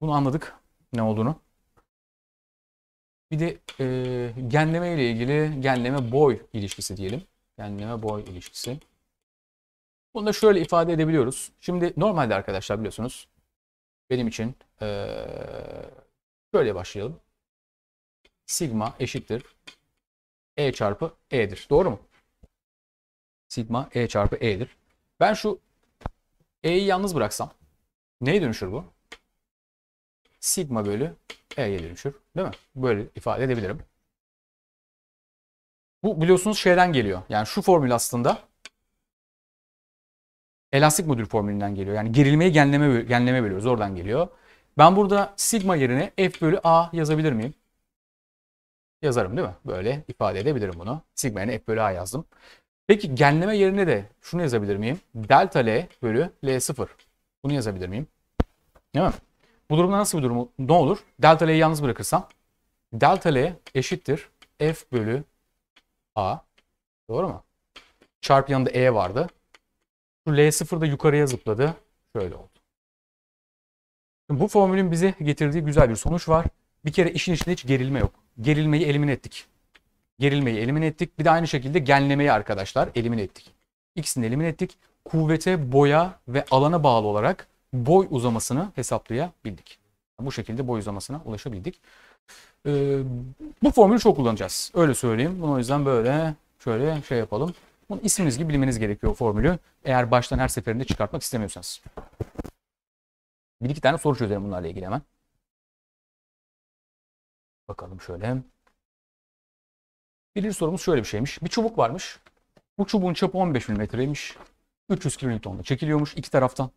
Bunu anladık ne olduğunu. Bir de e, genleme ile ilgili genleme boy ilişkisi diyelim. Genleme boy ilişkisi. Bunu da şöyle ifade edebiliyoruz. Şimdi normalde arkadaşlar biliyorsunuz benim için e, şöyle başlayalım. Sigma eşittir E çarpı E'dir. Doğru mu? Sigma E çarpı E'dir. Ben şu E'yi yalnız bıraksam neye dönüşür bu? sigma bölü E'ye dönüşür. Değil mi? Böyle ifade edebilirim. Bu biliyorsunuz şeyden geliyor. Yani şu formül aslında elastik modül formülünden geliyor. Yani gerilmeyi genleme, genleme bölüyoruz. Oradan geliyor. Ben burada sigma yerine F bölü A yazabilir miyim? Yazarım değil mi? Böyle ifade edebilirim bunu. Sigma yerine F bölü A yazdım. Peki genleme yerine de şunu yazabilir miyim? Delta L bölü L0. Bunu yazabilir miyim? Değil mi? Bu durumda nasıl bir durum? Ne olur? Delta L'yi yalnız bırakırsam delta L eşittir F bölü A. Doğru mu? Çarp yanında E vardı. Şu L0 da yukarıya zıpladı. Şöyle oldu. Şimdi bu formülün bize getirdiği güzel bir sonuç var. Bir kere işin içinde hiç gerilme yok. Gerilmeyi elimine ettik. Gerilmeyi elimine ettik. Bir de aynı şekilde genlemeyi arkadaşlar elimine ettik. İkisini elimine ettik. Kuvvete, boya ve alana bağlı olarak boy uzamasını hesaplayabildik. Bu şekilde boy uzamasına ulaşabildik. Ee, bu formülü çok kullanacağız. Öyle söyleyeyim. Bunu o yüzden böyle şöyle şey yapalım. Bunu isminiz gibi bilmeniz gerekiyor formülü. Eğer baştan her seferinde çıkartmak istemiyorsanız. Bir iki tane soru çözelim bunlarla ilgili hemen. Bakalım şöyle. Birinci sorumuz şöyle bir şeymiş. Bir çubuk varmış. Bu çubuğun çapı 15 milimetreymiş. 300 kilonewtonla çekiliyormuş iki taraftan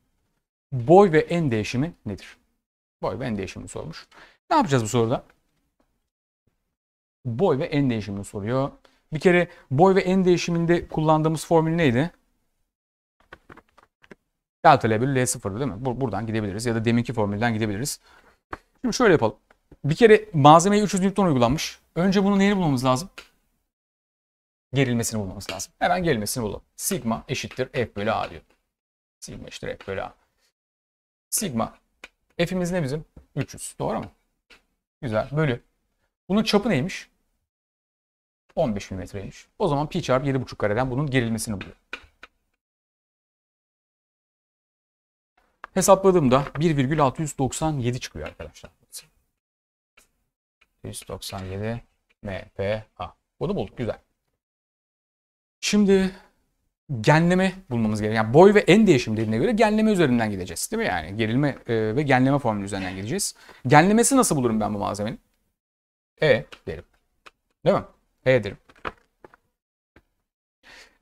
boy ve en değişimi nedir? Boy ve en değişimi sormuş. Ne yapacağız bu soruda? Boy ve en değişimi soruyor. Bir kere boy ve en değişiminde kullandığımız formül neydi? Delta L1 L0'dı değil mi? buradan gidebiliriz ya da deminki formülden gidebiliriz. Şimdi şöyle yapalım. Bir kere malzemeye 300 Newton uygulanmış. Önce bunu neyi bulmamız lazım? Gerilmesini bulmamız lazım. Hemen gerilmesini bulalım. Sigma eşittir F bölü A diyor. Sigma eşittir F bölü A sigma. F'imiz ne bizim? 300. Doğru mu? Güzel. Bölü. Bunun çapı neymiş? 15 milimetreymiş. O zaman pi çarpı 7,5 kareden bunun gerilmesini buluyor. Hesapladığımda 1,697 çıkıyor arkadaşlar. 197 MPA. Bunu bulduk. Güzel. Şimdi genleme bulmamız gerekiyor. Yani boy ve en değişim değişimlerine göre genleme üzerinden gideceğiz değil mi yani? Gerilme e, ve genleme formülü üzerinden gideceğiz. Genlemesi nasıl bulurum ben bu malzemenin? E derim. Değil mi? E derim.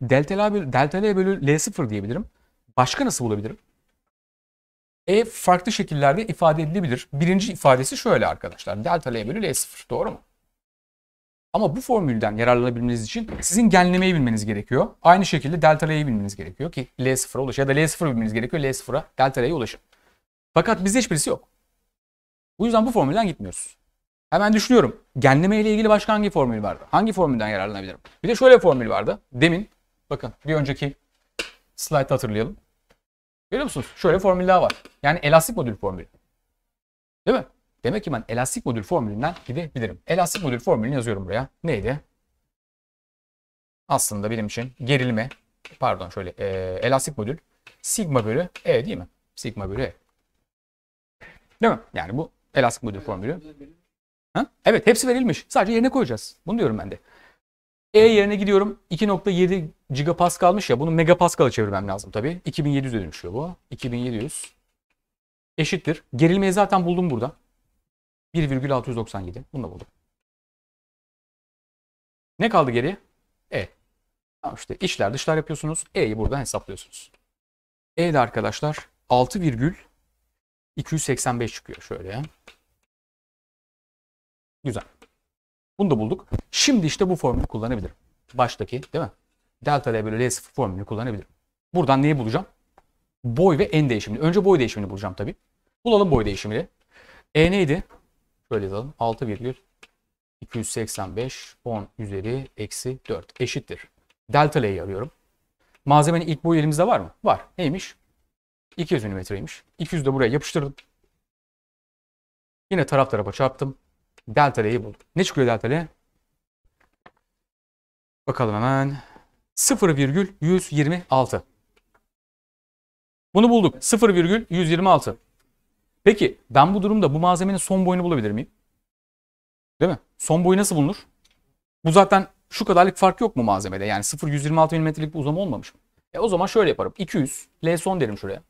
Delta L, bölü, delta L bölü L0 diyebilirim. Başka nasıl bulabilirim? E farklı şekillerde ifade edilebilir. Birinci ifadesi şöyle arkadaşlar. Delta L bölü L0. Doğru mu? Ama bu formülden yararlanabilmeniz için sizin genlemeyi bilmeniz gerekiyor. Aynı şekilde delta R'yi bilmeniz gerekiyor ki L0'a ulaş ya da L0 bilmeniz gerekiyor. L0'a delta R'ye ulaşın. Fakat bizde hiçbirisi yok. Bu yüzden bu formülden gitmiyoruz. Hemen düşünüyorum. Genleme ile ilgili başka hangi formül vardı? Hangi formülden yararlanabilirim? Bir de şöyle bir formül vardı. Demin bakın bir önceki slide'ı hatırlayalım. Görüyor musunuz? Şöyle formül daha var. Yani elastik modül formülü. Değil mi? Demek ki ben elastik modül formülünden gidebilirim. Elastik modül formülünü yazıyorum buraya. Neydi? Aslında benim için gerilme, pardon şöyle e, elastik modül sigma bölü E değil mi? Sigma bölü E. Değil mi? Yani bu elastik modül formülü. Ha? Evet hepsi verilmiş. Sadece yerine koyacağız. Bunu diyorum ben de. E yerine gidiyorum. 2.7 gigapascalmış ya. Bunu megapascal'a çevirmem lazım tabii. 2700'e dönüşüyor bu. 2700 eşittir. Gerilmeyi zaten buldum burada. 1,697. Bunu da bulduk. Ne kaldı geriye? E. Tamam işte içler dışlar yapıyorsunuz. E'yi buradan hesaplıyorsunuz. E de arkadaşlar 6,285 çıkıyor şöyle. Güzel. Bunu da bulduk. Şimdi işte bu formülü kullanabilirim. Baştaki değil mi? Delta L bölü L sıfır formülünü kullanabilirim. Buradan neyi bulacağım? Boy ve en değişimini. Önce boy değişimini bulacağım tabii. Bulalım boy değişimini. E neydi? Böyle yazalım. 6 virgül 285 10 üzeri eksi 4 eşittir. Delta L'yi arıyorum. Malzemenin ilk boyu elimizde var mı? Var. Neymiş? 200 milimetreymiş. 200 de buraya yapıştırdım. Yine taraf tarafa çarptım. Delta L'yi buldum. Ne çıkıyor delta L? Bakalım hemen. 0,126. Bunu bulduk. 0,126. Peki ben bu durumda bu malzemenin son boyunu bulabilir miyim? Değil mi? Son boyu nasıl bulunur? Bu zaten şu kadarlık fark yok mu malzemede? Yani 0-126 mm'lik bir uzama olmamış mı? E o zaman şöyle yaparım. 200 L son derim şuraya.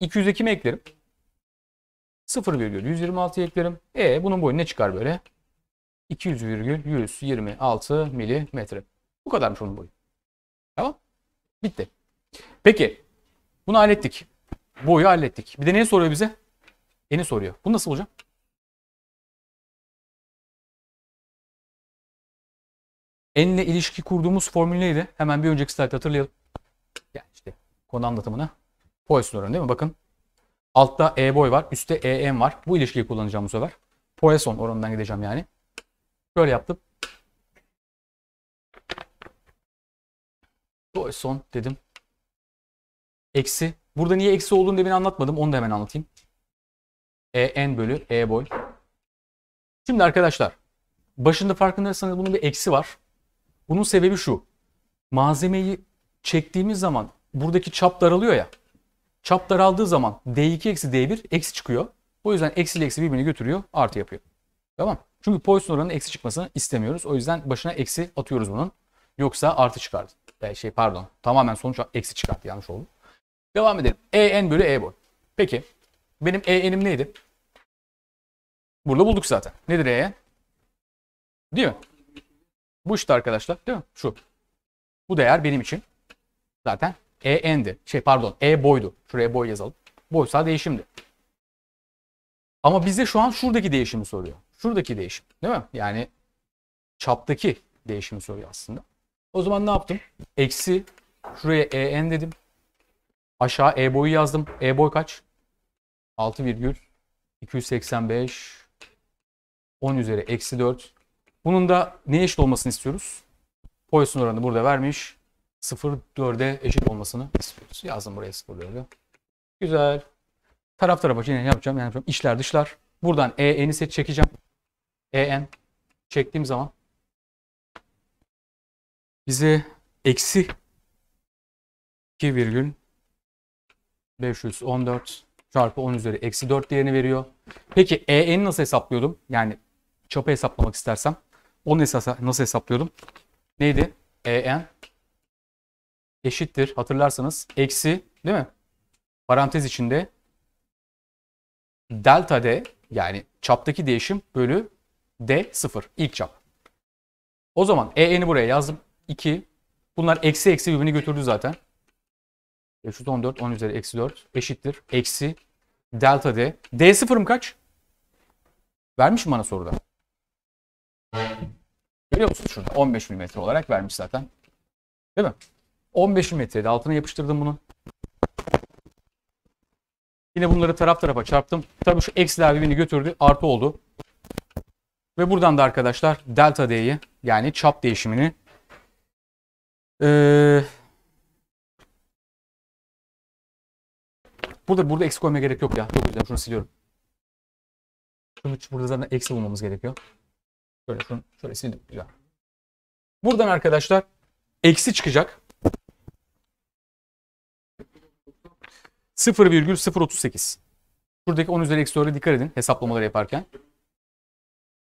200 ekimi eklerim. 126 eklerim. E bunun boyu ne çıkar böyle? 200 virgül 126 milimetre. Bu kadarmış onun boyu. Tamam. Bitti. Peki. Bunu hallettik. Bo'yu hallettik. Bir de e, ne soruyor bize? N'i soruyor. Bunu nasıl bulacağım? N ile ilişki kurduğumuz formül neydi? Hemen bir önceki slide hatırlayalım. Gel işte konu anlatımına. Poisson oranı değil mi? Bakın. Altta E boy var. Üstte E M var. Bu ilişkiyi kullanacağım bu sefer. Poisson oranından gideceğim yani. Şöyle yaptım. Poisson dedim. Eksi. Burada niye eksi olduğunu demin anlatmadım. Onu da hemen anlatayım. E, n bölü e boy. Şimdi arkadaşlar. Başında farkındaysanız bunun bir eksi var. Bunun sebebi şu. Malzemeyi çektiğimiz zaman buradaki çap daralıyor ya. Çap daraldığı zaman D2 eksi D1 eksi çıkıyor. O yüzden eksi ile eksi birbirini götürüyor. Artı yapıyor. Tamam. Çünkü Poisson oranının eksi çıkmasını istemiyoruz. O yüzden başına eksi atıyoruz bunun. Yoksa artı çıkardı. Yani e, şey pardon. Tamamen sonuç eksi çıkardı, Yanlış oldu. Devam edelim. En bölü E boy. Peki benim EN'im neydi? Burada bulduk zaten. Nedir EN? Değil mi? Bu işte arkadaşlar değil mi? Şu. Bu değer benim için zaten EN'di. Şey pardon E boydu. Şuraya boy yazalım. Boysa değişimdi. Ama bize şu an şuradaki değişimi soruyor. Şuradaki değişim değil mi? Yani çaptaki değişimi soruyor aslında. O zaman ne yaptım? Eksi şuraya en dedim. Aşağı E boyu yazdım. E boy kaç? 6,285 10 üzeri eksi 4. Bunun da ne eşit olmasını istiyoruz? Poisson oranı burada vermiş. 0,4'e eşit olmasını istiyoruz. Yazdım buraya 0,4'e. Güzel. Taraf tarafa yine yapacağım. Yani yapacağım. İçler, dışlar. Buradan EN'i seç çekeceğim. EN çektiğim zaman bize eksi 2 virgül 514 çarpı 10 üzeri eksi 4 değerini veriyor. Peki EN'i nasıl hesaplıyordum? Yani çapı hesaplamak istersem. Onu nasıl hesaplıyordum? Neydi? EN eşittir hatırlarsanız eksi değil mi? Parantez içinde delta D yani çaptaki değişim bölü D sıfır ilk çap. O zaman EN'i buraya yazdım. 2. Bunlar eksi eksi birbirini götürdü zaten. 514 14 10 üzeri eksi 4 eşittir. Eksi delta D. D sıfırım kaç? Vermiş mi bana soruda? Görüyor musunuz şurada? 15 mm olarak vermiş zaten. Değil mi? 15 mm'de altına yapıştırdım bunu. Yine bunları taraf tarafa çarptım. Tabii şu eksiler beni götürdü. Artı oldu. Ve buradan da arkadaşlar delta D'yi yani çap değişimini ee, Burada burada eksik koymaya gerek yok ya. Çok güzel. Şunu siliyorum. Şunu burada zaten eksi bulmamız gerekiyor. Şöyle şunu şöyle sildim. Güzel. Buradan arkadaşlar eksi çıkacak. 0,038. Şuradaki 10 üzeri eksi 4'e dikkat edin hesaplamaları yaparken.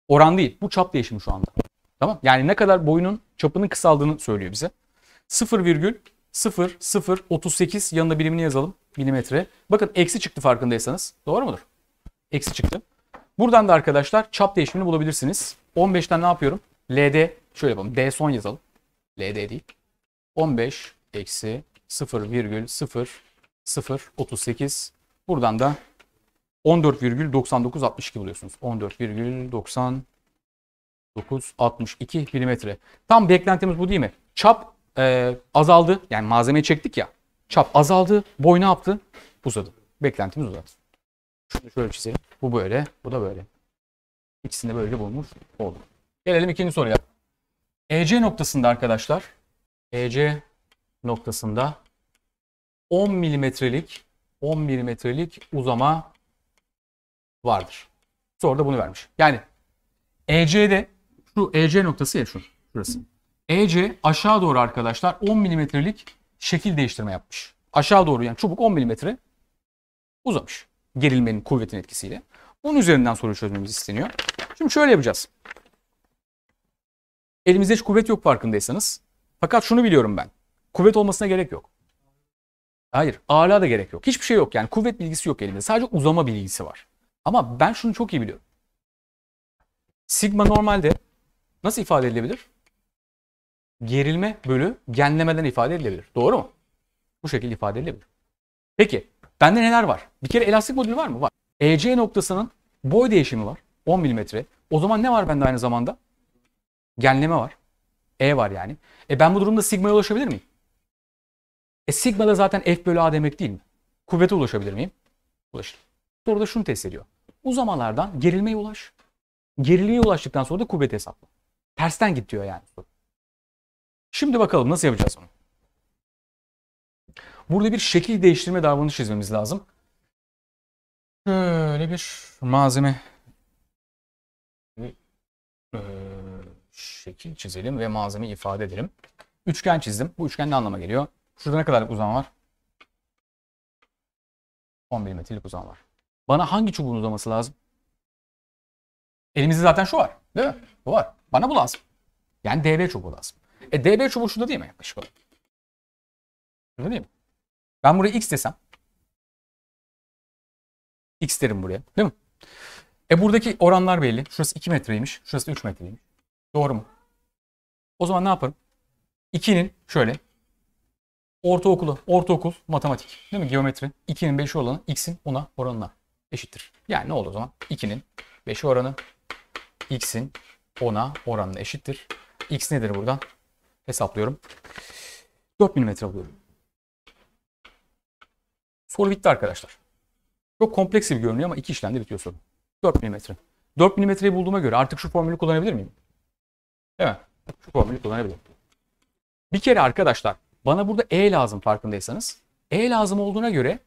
Oran değil. Bu çap değişimi şu anda. Tamam. Yani ne kadar boyunun çapının kısaldığını söylüyor bize. 0,0038 yanına birimini yazalım milimetre. Bakın eksi çıktı farkındaysanız. Doğru mudur? Eksi çıktı. Buradan da arkadaşlar çap değişimini bulabilirsiniz. 15'ten ne yapıyorum? LD şöyle yapalım. D son yazalım. LD değil. 15 eksi 0,0038 buradan da 14,9962 buluyorsunuz. 14,9962 milimetre. Tam beklentimiz bu değil mi? Çap e, azaldı. Yani malzemeyi çektik ya çap azaldı. Boy ne yaptı? Uzadı. Beklentimiz uzadı. Şunu şöyle çizelim. Bu böyle, bu da böyle. İkisini de böylece bulmuş olduk. Gelelim ikinci soruya. EC noktasında arkadaşlar, EC noktasında 10 milimetrelik 10 milimetrelik uzama vardır. Soru da bunu vermiş. Yani EC'de şu EC noktası ya şu şurası. EC aşağı doğru arkadaşlar 10 milimetrelik şekil değiştirme yapmış. Aşağı doğru yani çubuk 10 milimetre uzamış. Gerilmenin, kuvvetin etkisiyle. Bunun üzerinden soruyu çözmemiz isteniyor. Şimdi şöyle yapacağız. Elimizde hiç kuvvet yok farkındaysanız. Fakat şunu biliyorum ben. Kuvvet olmasına gerek yok. Hayır. Ağırlığa da gerek yok. Hiçbir şey yok yani. Kuvvet bilgisi yok elimizde. Sadece uzama bilgisi var. Ama ben şunu çok iyi biliyorum. Sigma normalde nasıl ifade edilebilir? gerilme bölü genlemeden ifade edilebilir. Doğru mu? Bu şekilde ifade edilebilir. Peki bende neler var? Bir kere elastik modülü var mı? Var. EC noktasının boy değişimi var. 10 mm. O zaman ne var bende aynı zamanda? Genleme var. E var yani. E ben bu durumda sigmaya ulaşabilir miyim? E sigma da zaten F bölü A demek değil mi? Kuvvete ulaşabilir miyim? Ulaşır. Soru da şunu test ediyor. Uzamalardan gerilmeye ulaş. Gerilmeye ulaştıktan sonra da kuvvet hesapla. Tersten git diyor yani. Şimdi bakalım nasıl yapacağız bunu? Burada bir şekil değiştirme davranış çizmemiz lazım. Şöyle bir malzeme şekil çizelim ve malzeme ifade edelim. Üçgen çizdim. Bu üçgen ne anlama geliyor? Şurada ne kadar uzam var? 11 milimetrelik uzam var. Bana hangi çubuğun uzaması lazım? Elimizde zaten şu var. Değil mi? Bu var. Bana bu lazım. Yani DB çubuğu lazım. E DB çubuğu şurada değil mi yaklaşık olarak? Şurada değil mi? Ben buraya x desem. X derim buraya. Değil mi? E buradaki oranlar belli. Şurası 2 metreymiş. Şurası 3 metreymiş. Doğru mu? O zaman ne yaparım? 2'nin şöyle ortaokulu, ortaokul matematik değil mi? Geometri. 2'nin 5'i olanı x'in 10'a oranına eşittir. Yani ne olur o zaman? 2'nin 5'i oranı x'in 10'a oranına eşittir. x nedir buradan? hesaplıyorum. 4 mm buluyorum. Soru bitti arkadaşlar. Çok kompleks gibi görünüyor ama iki işlemde bitiyor soru. 4 mm. 4 mm'yi bulduğuma göre artık şu formülü kullanabilir miyim? Değil mi? Şu formülü kullanabilirim. Bir kere arkadaşlar bana burada E lazım farkındaysanız. E lazım olduğuna göre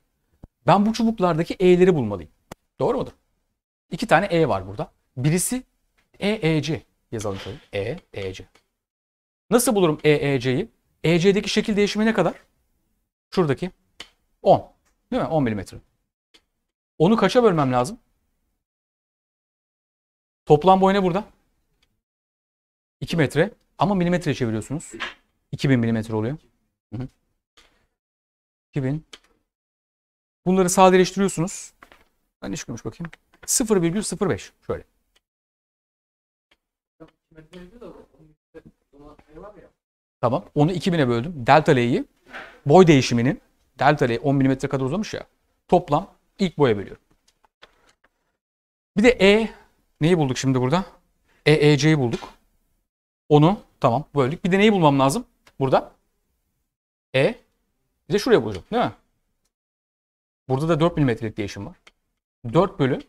ben bu çubuklardaki E'leri bulmalıyım. Doğru mudur? İki tane E var burada. Birisi EEC yazalım şöyle. E, EC. Nasıl bulurum EEC'yi? EC'deki şekil değişimi ne kadar? Şuradaki 10. Değil mi? 10 milimetre. Onu kaça bölmem lazım? Toplam boy ne burada? 2 metre. Ama milimetre çeviriyorsunuz. 2000 milimetre oluyor. Hı hı. 2000. Bunları sadeleştiriyorsunuz. Ben ne çıkıyormuş bakayım. 0,05. Şöyle. Tamam. Onu 2000'e böldüm. Delta L'yi boy değişiminin delta L 10 mm kadar uzamış ya. Toplam ilk boya bölüyorum. Bir de E neyi bulduk şimdi burada? E, EC'yi bulduk. Onu tamam böldük. Bir de neyi bulmam lazım burada? E bir de şuraya bulacağım değil mi? Burada da 4 milimetrelik değişim var. 4 bölü.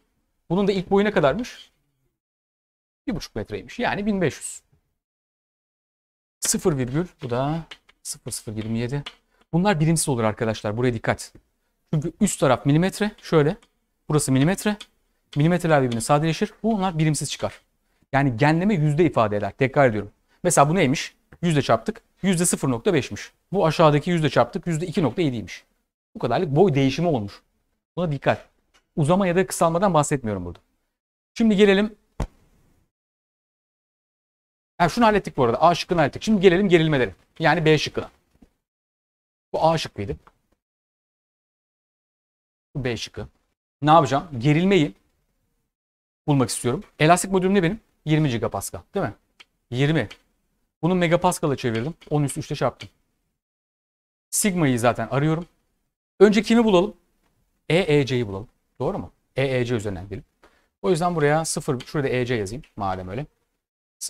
Bunun da ilk boyu ne kadarmış? 1,5 metreymiş. Yani 1500. 0 virgül bu da 0,027. Bunlar birimsiz olur arkadaşlar. Buraya dikkat. Çünkü üst taraf milimetre. Şöyle. Burası milimetre. Milimetreler birbirine sadeleşir. Bunlar birimsiz çıkar. Yani genleme yüzde ifade eder. Tekrar ediyorum. Mesela bu neymiş? Yüzde çarptık. Yüzde 0.5'miş. Bu aşağıdaki yüzde çarptık. Yüzde 2.7'ymiş. Bu kadarlık boy değişimi olmuş. Buna dikkat. Uzama ya da kısalmadan bahsetmiyorum burada. Şimdi gelelim Ha şunu hallettik bu arada. A şıkkını hallettik. Şimdi gelelim gerilmeleri. Yani B şıkkına. Bu A şıkkıydı. Bu B şıkkı. Ne yapacağım? Gerilmeyi bulmak istiyorum. Elastik modülüm ne benim? 20 gigapascal değil mi? 20. Bunu megapascal'a çevirdim. 10 üstü 3'te çarptım. Sigma'yı zaten arıyorum. Önce kimi bulalım? EEC'yi bulalım. Doğru mu? EEC üzerinden gidelim. O yüzden buraya 0, şurada EC yazayım madem öyle.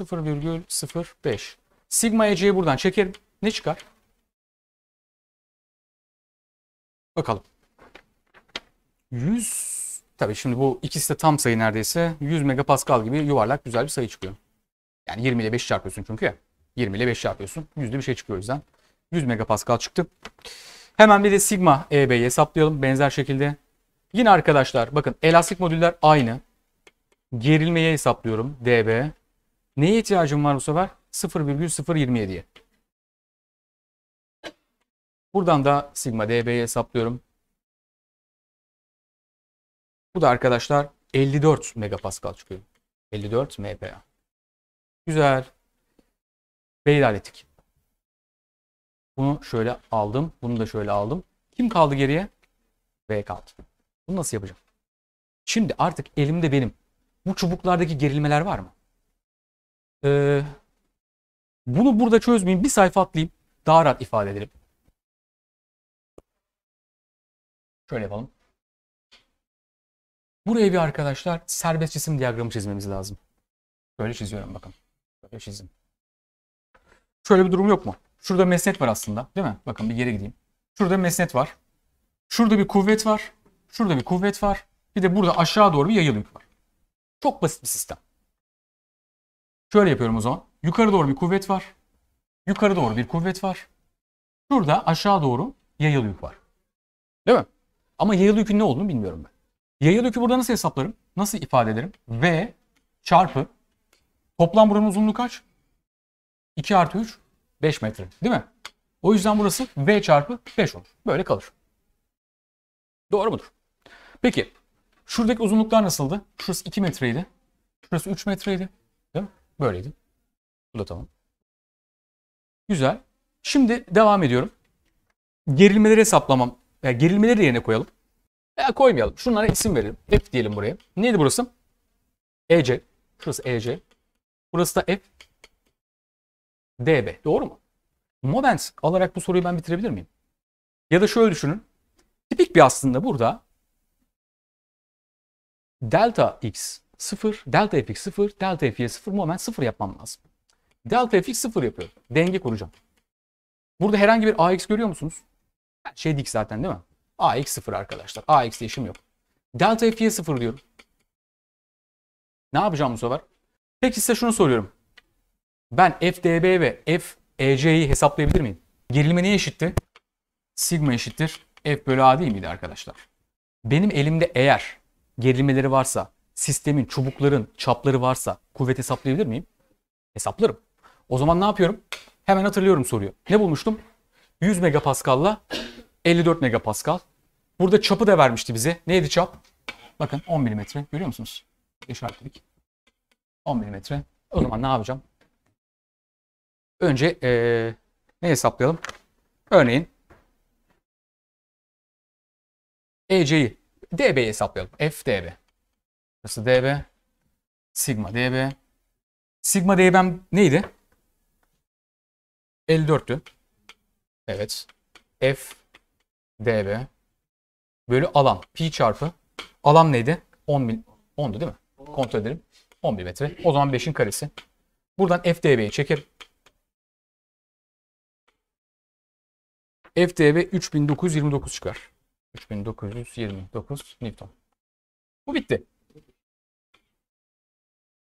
0,05. Sigma EC'yi buradan çekerim. Ne çıkar? Bakalım. 100 tabii şimdi bu ikisi de tam sayı neredeyse 100 megapascal gibi yuvarlak güzel bir sayı çıkıyor. Yani 20 ile 5 çarpıyorsun çünkü ya. 20 ile 5 çarpıyorsun. Yüzde bir şey çıkıyor o yüzden. 100 megapascal çıktı. Hemen bir de sigma EB'yi hesaplayalım benzer şekilde. Yine arkadaşlar bakın elastik modüller aynı. Gerilmeyi hesaplıyorum. DB Neye ihtiyacım var bu sefer? 0,027'ye. Buradan da sigma db'yi hesaplıyorum. Bu da arkadaşlar 54 megapascal çıkıyor. 54 MPa. Güzel. Beyler ettik. Bunu şöyle aldım. Bunu da şöyle aldım. Kim kaldı geriye? V kaldı. Bunu nasıl yapacağım? Şimdi artık elimde benim bu çubuklardaki gerilmeler var mı? Ee, bunu burada çözmeyeyim. Bir sayfa atlayayım. Daha rahat ifade edelim. Şöyle yapalım. Buraya bir arkadaşlar serbest cisim diyagramı çizmemiz lazım. Böyle çiziyorum bakın. Böyle çizdim. Şöyle bir durum yok mu? Şurada mesnet var aslında değil mi? Bakın bir geri gideyim. Şurada mesnet var. Şurada bir kuvvet var. Şurada bir kuvvet var. Bir de burada aşağı doğru bir yayılık var. Çok basit bir sistem. Şöyle yapıyorum o zaman. Yukarı doğru bir kuvvet var. Yukarı doğru bir kuvvet var. Şurada aşağı doğru yayılı yük var. Değil mi? Ama yayılı yükün ne olduğunu bilmiyorum ben. Yayılı yükü burada nasıl hesaplarım? Nasıl ifade ederim? V çarpı toplam buranın uzunluğu kaç? 2 artı 3 5 metre değil mi? O yüzden burası V çarpı 5 olur. Böyle kalır. Doğru mudur? Peki şuradaki uzunluklar nasıldı? Şurası 2 metreydi. Şurası 3 metreydi. Böyleydi. Bu da tamam. Güzel. Şimdi devam ediyorum. Gerilmeleri hesaplamam. Yani gerilmeleri yerine koyalım. Veya koymayalım. Şunlara isim verelim. F diyelim buraya. Neydi burası? EC. Şurası EC. Burası da F. DB. Doğru mu? Moment alarak bu soruyu ben bitirebilir miyim? Ya da şöyle düşünün. Tipik bir aslında burada delta x 0, delta fx 0, delta fy 0, moment 0 yapmam lazım. Delta fx 0 yapıyor Denge kuracağım. Burada herhangi bir ax görüyor musunuz? Şey dik zaten değil mi? ax 0 arkadaşlar. ax değişim yok. Delta f'ye 0 diyorum. Ne yapacağım bu sefer? Peki size şunu soruyorum. Ben fdb ve fec'yi hesaplayabilir miyim? Gerilme neye eşitti? Sigma eşittir f bölü a değil miydi arkadaşlar? Benim elimde eğer gerilmeleri varsa sistemin, çubukların çapları varsa kuvvet hesaplayabilir miyim? Hesaplarım. O zaman ne yapıyorum? Hemen hatırlıyorum soruyu. Ne bulmuştum? 100 megapaskalla 54 megapaskal. Burada çapı da vermişti bize. Neydi çap? Bakın 10 milimetre. Görüyor musunuz? İşaretledik. 10 milimetre. O zaman ne yapacağım? Önce ee, ne hesaplayalım? Örneğin EC'yi DB'yi hesaplayalım. FDB. Burası db. Sigma db. Sigma db'm neydi? 54'tü. Evet. F db bölü alan. Pi çarpı. Alan neydi? 10 mil, 10'du değil mi? Kontrol edelim. 11 metre. O zaman 5'in karesi. Buradan f db'yi çekerim. db 3929 çıkar. 3929 Newton. Bu bitti.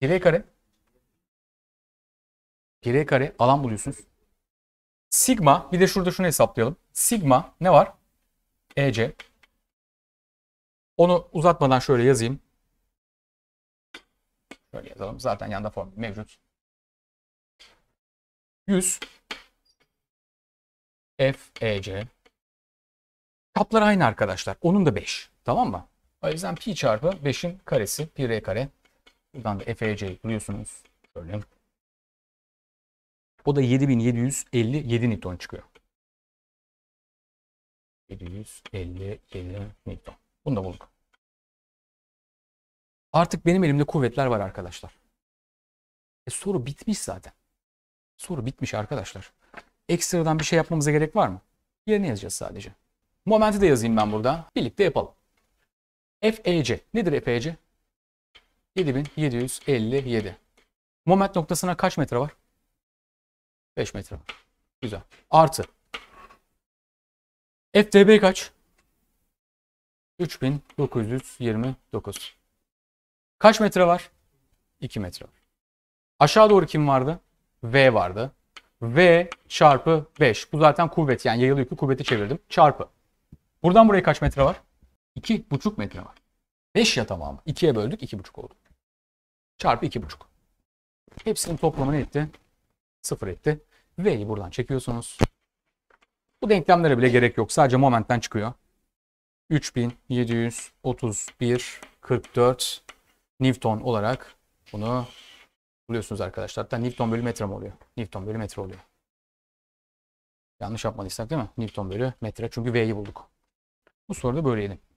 Geriye kare. Geriye kare alan buluyorsunuz. Sigma bir de şurada şunu hesaplayalım. Sigma ne var? EC. Onu uzatmadan şöyle yazayım. Şöyle yazalım. Zaten yanında form mevcut. 100 FEC Kaplar aynı arkadaşlar. Onun da 5. Tamam mı? O yüzden pi çarpı 5'in karesi pi r kare Buradan da FEC biliyorsunuz. Şöyle. O da 7757 Newton çıkıyor. 757 Newton. Bunu da bulduk. Artık benim elimde kuvvetler var arkadaşlar. E, soru bitmiş zaten. Soru bitmiş arkadaşlar. Ekstradan bir şey yapmamıza gerek var mı? Yerine yazacağız sadece. Momenti de yazayım ben burada. Birlikte yapalım. FEC. Nedir FEC? 7757. Moment noktasına kaç metre var? 5 metre var. Güzel. Artı. FDB kaç? 3929. Kaç metre var? 2 metre var. Aşağı doğru kim vardı? V vardı. V çarpı 5. Bu zaten kuvvet yani yayılı yüklü kuvveti çevirdim. Çarpı. Buradan buraya kaç metre var? 2,5 metre var. 5 ya tamam. 2'ye böldük 2,5 oldu çarpı 2,5. Hepsinin toplamı ne etti? 0 etti. V'yi buradan çekiyorsunuz. Bu denklemlere bile gerek yok. Sadece momentten çıkıyor. 3731.44 Newton olarak bunu buluyorsunuz arkadaşlar. Hatta Newton bölü metre mi oluyor? Newton bölü metre oluyor. Yanlış yapmadıysak değil mi? Newton bölü metre. Çünkü V'yi bulduk. Bu soruda böyleydi.